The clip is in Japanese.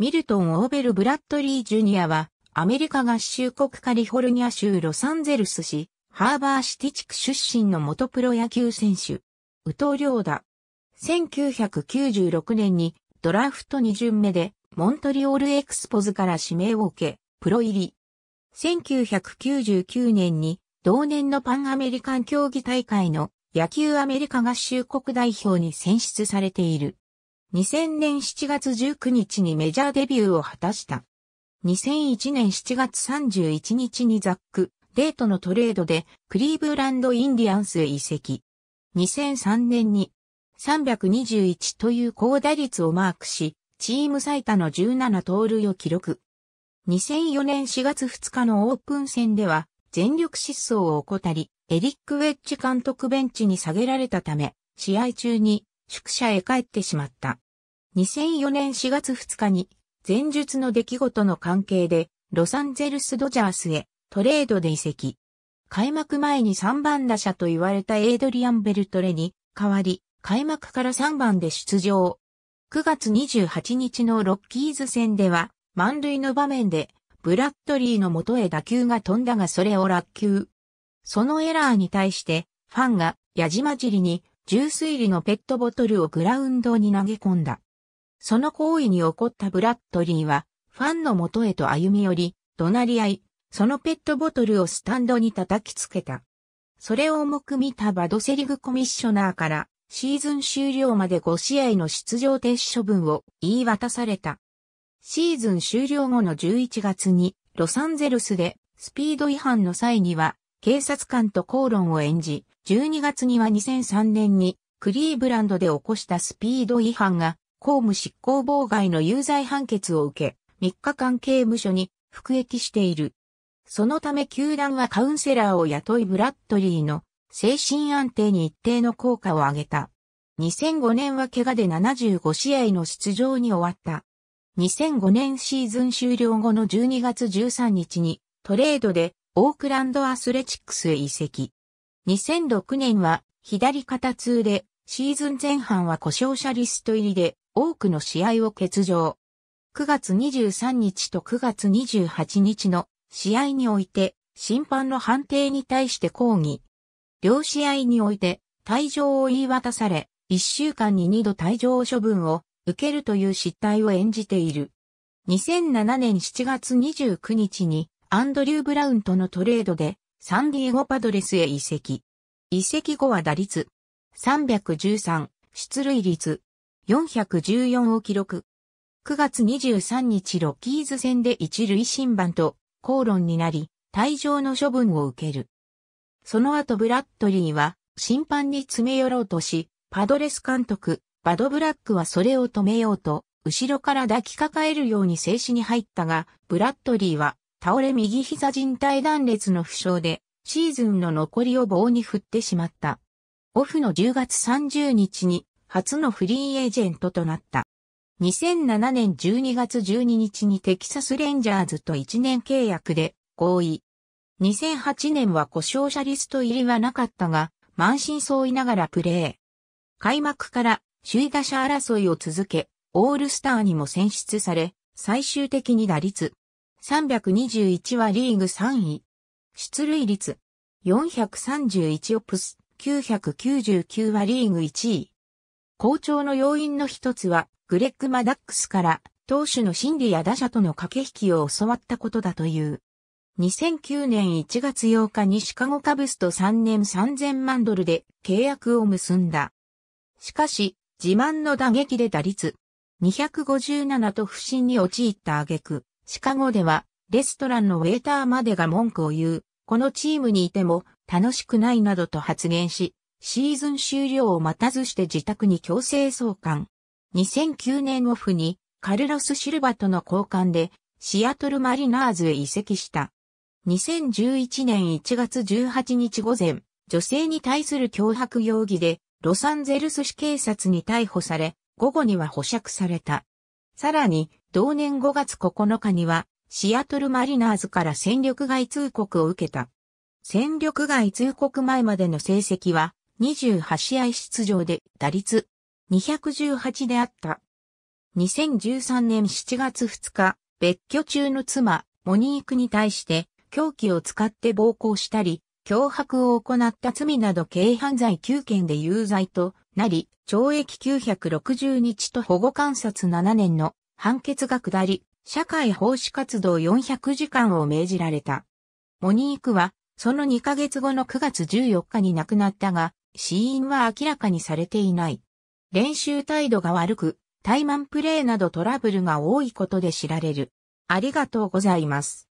ミルトン・オーベル・ブラッドリー・ジュニアは、アメリカ合衆国カリフォルニア州ロサンゼルス市、ハーバーシティ地区出身の元プロ野球選手、宇藤良だ。1996年にドラフト2巡目でモントリオールエクスポズから指名を受け、プロ入り。1999年に同年のパンアメリカン競技大会の野球アメリカ合衆国代表に選出されている。2000年7月19日にメジャーデビューを果たした。2001年7月31日にザック、デートのトレードでクリーブランドインディアンスへ移籍。2003年に321という高打率をマークし、チーム最多の17盗塁を記録。2004年4月2日のオープン戦では全力疾走を怠り、エリック・ウェッジ監督ベンチに下げられたため、試合中に宿舎へ帰ってしまった。2004年4月2日に、前述の出来事の関係で、ロサンゼルスドジャースへトレードで移籍。開幕前に3番打者と言われたエイドリアン・ベルトレに代わり、開幕から3番で出場。9月28日のロッキーズ戦では、満塁の場面で、ブラッドリーの元へ打球が飛んだがそれを落球。そのエラーに対して、ファンが矢島尻に重水入りのペットボトルをグラウンドに投げ込んだ。その行為に怒ったブラッドリーは、ファンの元へと歩み寄り、怒鳴り合い、そのペットボトルをスタンドに叩きつけた。それを重く見たバドセリグコミッショナーから、シーズン終了まで5試合の出場停止処分を言い渡された。シーズン終了後の11月に、ロサンゼルスでスピード違反の際には、警察官と口論を演じ、12月には2003年にクリーブランドで起こしたスピード違反が公務執行妨害の有罪判決を受け、3日間刑務所に服役している。そのため球団はカウンセラーを雇いブラッドリーの精神安定に一定の効果を上げた。2005年は怪我で75試合の出場に終わった。2005年シーズン終了後の12月13日にトレードでオークランドアスレチックスへ移籍。2006年は左肩痛でシーズン前半は故障者リスト入りで多くの試合を欠場。9月23日と9月28日の試合において審判の判定に対して抗議。両試合において退場を言い渡され、1週間に2度退場処分を受けるという失態を演じている。2007年7月29日にアンドリュー・ブラウンとのトレードで、サンディエゴパドレスへ移籍。移籍後は打率、313、出塁率、414を記録。9月23日ロッキーズ戦で一塁審判と口論になり、退場の処分を受ける。その後ブラッドリーは審判に詰め寄ろうとし、パドレス監督、バドブラックはそれを止めようと、後ろから抱きかかえるように静止に入ったが、ブラッドリーは倒れ右膝人体断裂の負傷で、シーズンの残りを棒に振ってしまった。オフの10月30日に、初のフリーエージェントとなった。2007年12月12日にテキサスレンジャーズと1年契約で合意。2008年は故障者リスト入りはなかったが、満身創痍ながらプレー。開幕から首位打者争いを続け、オールスターにも選出され、最終的に打率321はリーグ3位。出塁率431オプス999はリーグ1位。好調の要因の一つは、グレッグ・マダックスから投手の心理や打者との駆け引きを教わったことだという。2009年1月8日にシカゴカブスと3年3000万ドルで契約を結んだ。しかし、自慢の打撃で打率257と不振に陥った挙句、シカゴでは、レストランのウェーターまでが文句を言う、このチームにいても楽しくないなどと発言し、シーズン終了を待たずして自宅に強制送還。2009年オフにカルロス・シルバとの交換でシアトル・マリナーズへ移籍した。2011年1月18日午前、女性に対する脅迫容疑でロサンゼルス市警察に逮捕され、午後には保釈された。さらに、同年5月9日には、シアトルマリナーズから戦力外通告を受けた。戦力外通告前までの成績は、28試合出場で打率218であった。2013年7月2日、別居中の妻、モニークに対して、凶器を使って暴行したり、脅迫を行った罪など軽犯罪9件で有罪となり、懲役960日と保護観察7年の判決が下り、社会奉仕活動400時間を命じられた。モニークは、その2ヶ月後の9月14日に亡くなったが、死因は明らかにされていない。練習態度が悪く、怠慢プレーなどトラブルが多いことで知られる。ありがとうございます。